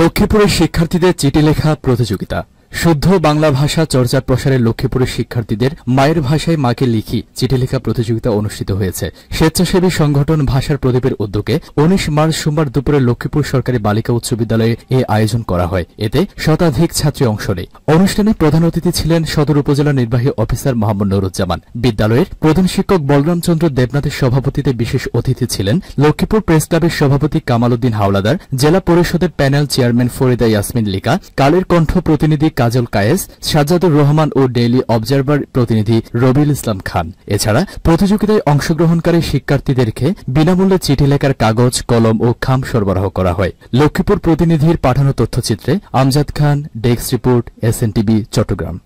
লক্ষ্মীপুরের শিক্ষার্থীদের চিঠি লেখা প্রতিযোগিতা শুদ্ধ বাংলা ভাষা চর্চার প্রসারে লক্ষ্মীপুরের শিক্ষার্থীদের মায়ের ভাষায় মাকে লিখি চিঠি লেখা প্রতিযোগিতা অনুষ্ঠিত হয়েছে স্বেচ্ছাসেবী সংগঠন ভাষার প্রদীপের উদ্যোগে উনিশ মার্চ সোমবার দুপুরে লক্ষ্মীপুর সরকারি বালিকা উচ্চ বিদ্যালয়ে এ আয়োজন করা হয় এতে শতাধিক ছাত্রী অংশ নেয় অনুষ্ঠানে প্রধান অতিথি ছিলেন সদর উপজেলা নির্বাহী অফিসার মোহাম্মদ নুরুজ্জামান বিদ্যালয়ের প্রধান শিক্ষক বলরাম চন্দ্র দেবনাথের সভাপতিতে বিশেষ অতিথি ছিলেন লক্ষ্মীপুর প্রেস ক্লাবের সভাপতি কামাল উদ্দিন হাওলাদার জেলা পরিষদের প্যানেল চেয়ারম্যান ফরিদা ইয়াসমিন লিকা কালের কণ্ঠ প্রতিনিধি কাজল কায়েস সাজ্জাদুর রহমান ও ডেইলি অবজারভার প্রতিনিধি রবিল ইসলাম খান এছাড়া প্রতিযোগিতায় অংশগ্রহণকারী শিক্ষার্থীদেরকে বিনামূল্যে চিঠি লেখার কাগজ কলম ও খাম সরবরাহ করা হয় লক্ষ্মীপুর প্রতিনিধির পাঠানো তথ্যচিত্রে আমজাদ খান ডেস্ক রিপোর্ট এস চট্টগ্রাম